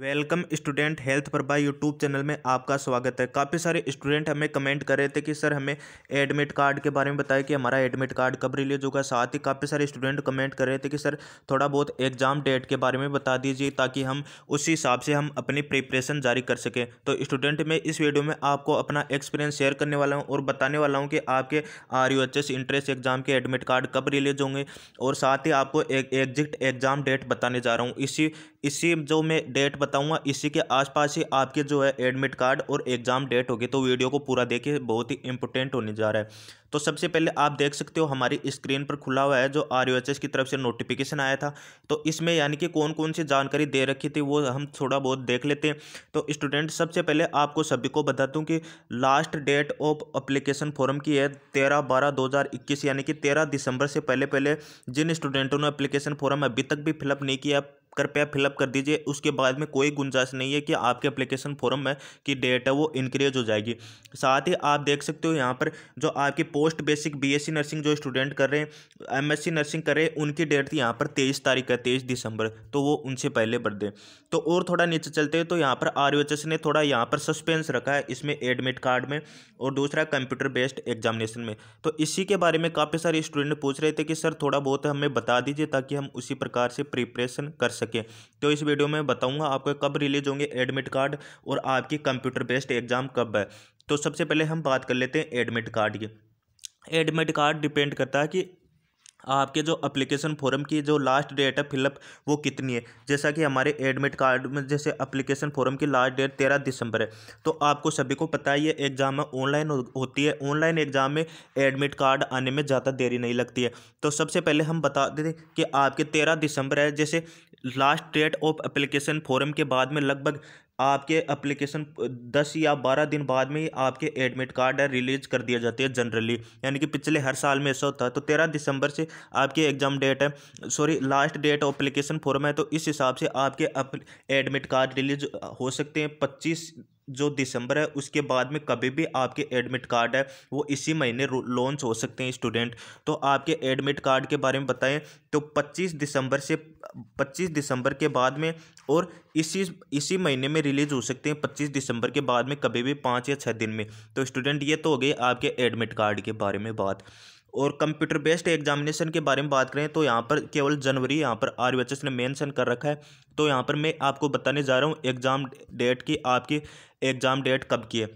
welcome student health Prabha YouTube channel में आपका स्वागत है काफ़ी सारे स्टूडेंट हमें कमेंट कर रहे थे कि सर हमें एडमिट कार्ड के बारे में बताया कि हमारा एडमिट कार्ड कब रिलीज होगा साथ ही काफ़ी सारे स्टूडेंट कमेंट कर रहे थे कि सर थोड़ा बहुत एग्ज़ाम डेट के बारे में बता दीजिए ताकि हम उसी हिसाब से हम अपनी प्रिपरेशन जारी कर सकें तो स्टूडेंट मैं इस वीडियो में आपको अपना एक्सपीरियंस शेयर करने वाला हूँ और बताने वाला हूँ कि आपके R U H S entrance exam के एडमिट कार्ड कब रिलीज होंगे और साथ ही आपको एग्जिट एग्ज़ाम डेट बताने जा रहा हूँ इसी इसी जो मैं डेट बताऊंगा इसी के आसपास ही आपके जो है एडमिट कार्ड और एग्ज़ाम डेट होगी तो वीडियो को पूरा देखिए बहुत ही इंपॉर्टेंट होने जा रहा है तो सबसे पहले आप देख सकते हो हमारी स्क्रीन पर खुला हुआ है जो आर की तरफ से नोटिफिकेशन आया था तो इसमें यानी कि कौन कौन सी जानकारी दे रखी थी वो हम थोड़ा बहुत देख लेते हैं तो स्टूडेंट सबसे पहले आपको सभी को बता दूँ कि last date of application form की है तेरह बारह दो हज़ार इक्कीस यानी कि तेरह दिसंबर से पहले पहले जिन स्टूडेंटों ने अप्लीकेशन फॉर्म अभी तक भी फिलअप नहीं किया कृपया फिलअप कर दीजिए उसके बाद में कोई गुंजाइश नहीं है कि आपके एप्लीकेशन फॉर्म में की डेट है वो इंक्रीज हो जाएगी साथ ही आप देख सकते हो यहाँ पर जो आपकी पोस्ट बेसिक बीएससी नर्सिंग जो स्टूडेंट कर रहे हैं एमएससी नर्सिंग कर रहे हैं उनकी डेट थी यहाँ पर तेईस तारीख है तेईस दिसंबर तो वो उनसे पहले बढ़ दें तो और थोड़ा नीचे चलते हैं तो यहाँ पर आर ने थोड़ा यहाँ पर सस्पेंस रखा है इसमें एडमिट कार्ड में और दूसरा कंप्यूटर बेस्ड एग्जामिनेशन में तो इसी के बारे में काफ़ी सारे स्टूडेंट पूछ रहे थे कि सर थोड़ा बहुत हमें बता दीजिए ताकि हम उसी प्रकार से प्रिपरेशन कर सकें सके तो इस वीडियो में बताऊंगा आपके कब रिलीज होंगे एडमिट कार्ड और आपकी कंप्यूटर बेस्ड एग्ज़ाम कब है तो सबसे पहले हम बात कर लेते हैं एडमिट कार्ड की एडमिट कार्ड डिपेंड करता है कि आपके जो अप्लीकेशन फॉरम की जो लास्ट डेट है फिलअप वो कितनी है जैसा कि हमारे एडमिट कार्ड में जैसे अप्लीकेशन फॉरम की लास्ट डेट तेरह दिसंबर है तो आपको सभी को पता है ये एग्ज़ाम ऑनलाइन होती है ऑनलाइन एग्ज़ाम में एडमिट कार्ड आने में ज़्यादा देरी नहीं लगती है तो सबसे पहले हम बता दें कि आपके तेरह दिसंबर है जैसे last date of application form के बाद में लगभग आपके अप्लीकेशन दस या बारह दिन बाद में ही आपके एडमिट कार्ड रिलीज कर दिए जाते हैं जनरली यानी कि पिछले हर साल में ऐसा होता है तो तेरह दिसंबर से आपके एग्ज़ाम डेट है sorry last date of application form है तो इस हिसाब से आपके एडमिट कार्ड रिलीज हो सकते हैं पच्चीस जो दिसंबर है उसके बाद में कभी भी आपके एडमिट कार्ड है वो इसी महीने लॉन्च हो सकते हैं स्टूडेंट तो आपके एडमिट कार्ड के बारे में बताएं तो 25 दिसंबर से 25 दिसंबर के बाद में और इसी इसी महीने में रिलीज़ हो सकते हैं 25 दिसंबर के बाद में कभी भी पाँच या छः दिन में तो स्टूडेंट ये तो हो गई आपके एडमिट कार्ड के बारे में बात और कंप्यूटर बेस्ड एग्जामिनेशन के बारे में बात करें तो यहाँ पर केवल जनवरी यहाँ पर आर ने मेंशन कर रखा है तो यहाँ पर मैं आपको बताने जा रहा हूँ एग्ज़ाम डेट की आपकी एग्ज़ाम डेट कब की है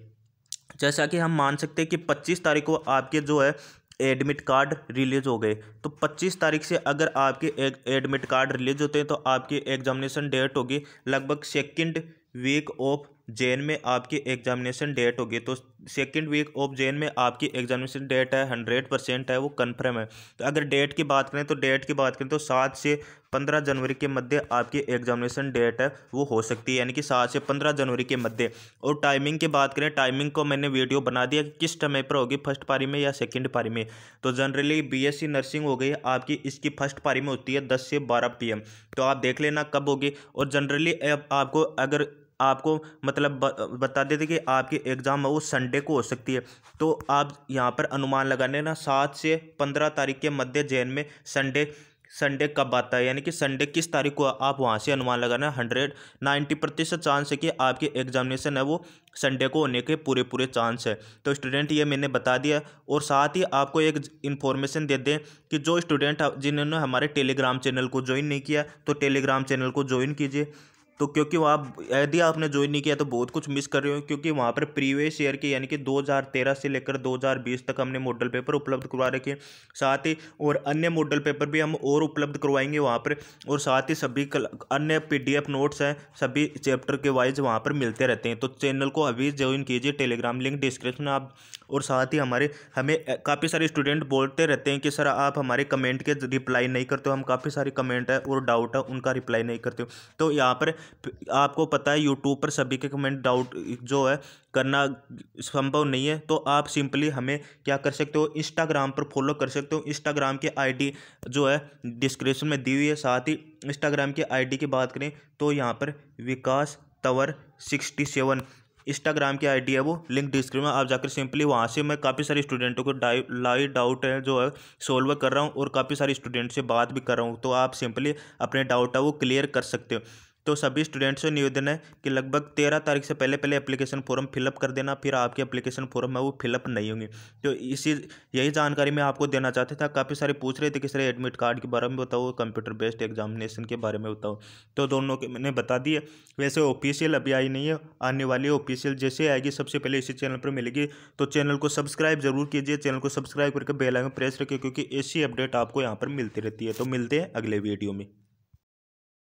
जैसा कि हम मान सकते हैं कि पच्चीस तारीख को आपके जो है एडमिट कार्ड रिलीज हो गए तो पच्चीस तारीख से अगर आपके एडमिट कार्ड रिलीज होते हैं तो आपकी एग्जामिनेशन डेट होगी लगभग सेकेंड वीक ऑफ जैन में आपकी एग्जामिनेशन डेट होगी तो सेकंड वीक ऑफ जैन में आपकी एग्जामिनेशन डेट है हंड्रेड परसेंट है वो कंफर्म है तो अगर डेट की बात करें तो डेट की बात करें तो सात से पंद्रह जनवरी के मध्य आपकी एग्जामिनेशन डेट है वो हो सकती है यानी कि सात से पंद्रह जनवरी के मध्य और टाइमिंग की बात करें टाइमिंग को मैंने वीडियो बना दिया कि किस समय पर होगी फर्स्ट पारी में या सेकेंड पारी में तो जनरली बी नर्सिंग हो गई आपकी इसकी फर्स्ट पारी में होती है दस से बारह पी तो आप देख लेना कब होगी और जनरली आपको अगर आपको मतलब बता देते कि आपकी एग्ज़ाम वो संडे को हो सकती है तो आप यहाँ पर अनुमान लगाने ना सात से पंद्रह तारीख के मध्य जैन में संडे संडे कब आता है यानी कि संडे किस तारीख को आप वहाँ से अनुमान लगाना हंड्रेड नाइन्टी प्रतिशत चांस है कि आपकी एग्जामिनेशन है वो संडे को होने के पूरे पूरे चांस है तो स्टूडेंट ये मैंने बता दिया और साथ ही आपको एक इन्फॉर्मेशन दे दें कि जो स्टूडेंट जिन्होंने हमारे टेलीग्राम चैनल को ज्वाइन नहीं किया तो टेलीग्राम चैनल को ज्वाइन कीजिए तो क्योंकि वहाँ यदि आपने ज्वाइन नहीं किया तो बहुत कुछ मिस कर रहे हो क्योंकि वहाँ पर प्रीवियस ईयर के यानी कि 2013 से लेकर 2020 तक हमने मॉडल पेपर उपलब्ध करवा रखे हैं साथ ही और अन्य मॉडल पेपर भी हम और उपलब्ध करवाएंगे वहाँ पर और साथ ही सभी अन्य पी नोट्स हैं सभी चैप्टर के वाइज वहाँ पर मिलते रहते हैं तो चैनल को अभी ज्वाइन कीजिए टेलीग्राम लिंक डिस्क्रिप्शन आप और साथ ही हमारे हमें काफ़ी सारे स्टूडेंट बोलते रहते हैं कि सर आप हमारे कमेंट के रिप्लाई नहीं करते हो हम काफ़ी सारे कमेंट है और डाउट है उनका रिप्लाई नहीं करते हो तो यहाँ पर आपको पता है यूट्यूब पर सभी के कमेंट डाउट जो है करना संभव नहीं है तो आप सिंपली हमें क्या कर सकते हो इंस्टाग्राम पर फॉलो कर सकते हो इंस्टाग्राम की आईडी जो है डिस्क्रिप्शन में दी हुई है साथ ही इंस्टाग्राम की आईडी की बात करें तो यहाँ पर Vikas Tawar sixty seven Instagram की आईडी है वो लिंक डिस्क्रिप्शन में आप जाकर सिंपली वहाँ से मैं काफ़ी सारे स्टूडेंटों को लाइव डाउट है जो है सोल्व कर रहा हूँ और काफ़ी सारे स्टूडेंट से बात भी कर रहा हूँ तो आप सिंपली अपने डाउट है वो क्लियर कर सकते हो तो सभी स्टूडेंट्स से निवेदन है कि लगभग तेरह तारीख से पहले पहले एप्लीकेशन फॉर्म फिलअप कर देना फिर आपके एप्लीकेशन फॉर्म है वो फिलअप नहीं होंगे तो इसी यही जानकारी मैं आपको देना चाहता था काफ़ी सारे पूछ रहे थे कि सर एडमिट कार्ड के बारे में बताओ कंप्यूटर बेस्ड एग्जामिनेशन के बारे में बताओ तो दोनों के मैंने बता दिए वैसे ऑफिशियल अभी आई नहीं है आने वाली ऑफिशियल जैसे आएगी सबसे पहले इसी चैनल पर मिलेगी तो चैनल को सब्सक्राइब जरूर कीजिए चैनल को सब्सक्राइब करके बेल आइकन प्रेस रखिए क्योंकि ऐसी अपडेट आपको यहाँ पर मिलती रहती है तो मिलते हैं अगले वीडियो में